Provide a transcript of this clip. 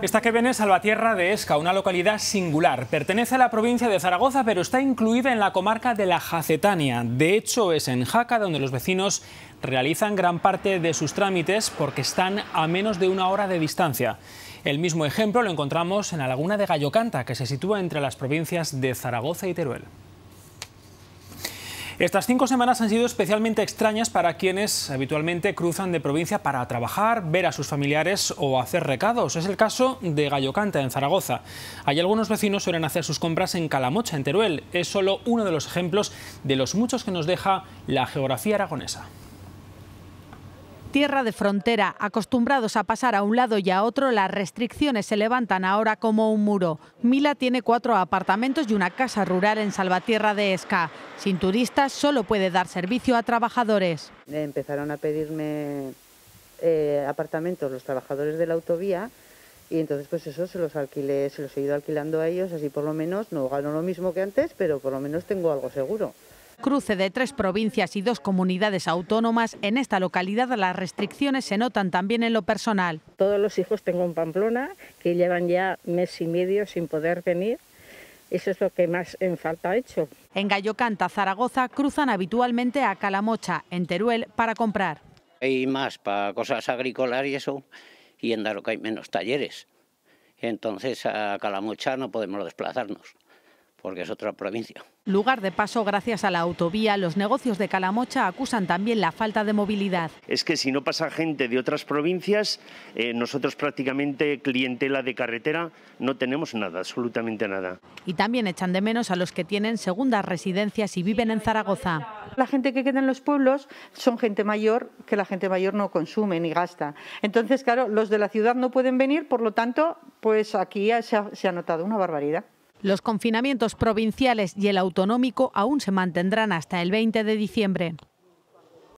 Esta que ven es Salvatierra de Esca, una localidad singular. Pertenece a la provincia de Zaragoza, pero está incluida en la comarca de la Jacetania. De hecho, es en Jaca donde los vecinos realizan gran parte de sus trámites porque están a menos de una hora de distancia. El mismo ejemplo lo encontramos en la laguna de Gallocanta, que se sitúa entre las provincias de Zaragoza y Teruel. Estas cinco semanas han sido especialmente extrañas para quienes habitualmente cruzan de provincia para trabajar, ver a sus familiares o hacer recados. Es el caso de Gallocanta, en Zaragoza. Hay algunos vecinos suelen hacer sus compras en Calamocha, en Teruel. Es solo uno de los ejemplos de los muchos que nos deja la geografía aragonesa. Tierra de frontera, acostumbrados a pasar a un lado y a otro, las restricciones se levantan ahora como un muro. Mila tiene cuatro apartamentos y una casa rural en Salvatierra de Esca. Sin turistas solo puede dar servicio a trabajadores. Empezaron a pedirme eh, apartamentos los trabajadores de la autovía y entonces pues eso se los alquilé, se los he ido alquilando a ellos, así por lo menos no gano lo mismo que antes, pero por lo menos tengo algo seguro. Cruce de tres provincias y dos comunidades autónomas, en esta localidad las restricciones se notan también en lo personal. Todos los hijos tengo en Pamplona, que llevan ya mes y medio sin poder venir. Eso es lo que más en falta ha hecho. En Gallocanta, Zaragoza, cruzan habitualmente a Calamocha, en Teruel, para comprar. Hay más para cosas agrícolas y eso, y en Daroca hay menos talleres. Entonces a Calamocha no podemos desplazarnos porque es otra provincia. Lugar de paso gracias a la autovía, los negocios de Calamocha acusan también la falta de movilidad. Es que si no pasa gente de otras provincias, eh, nosotros prácticamente clientela de carretera no tenemos nada, absolutamente nada. Y también echan de menos a los que tienen segundas residencias y viven en Zaragoza. La gente que queda en los pueblos son gente mayor que la gente mayor no consume ni gasta. Entonces, claro, los de la ciudad no pueden venir, por lo tanto, pues aquí se ha notado una barbaridad. Los confinamientos provinciales y el autonómico aún se mantendrán hasta el 20 de diciembre.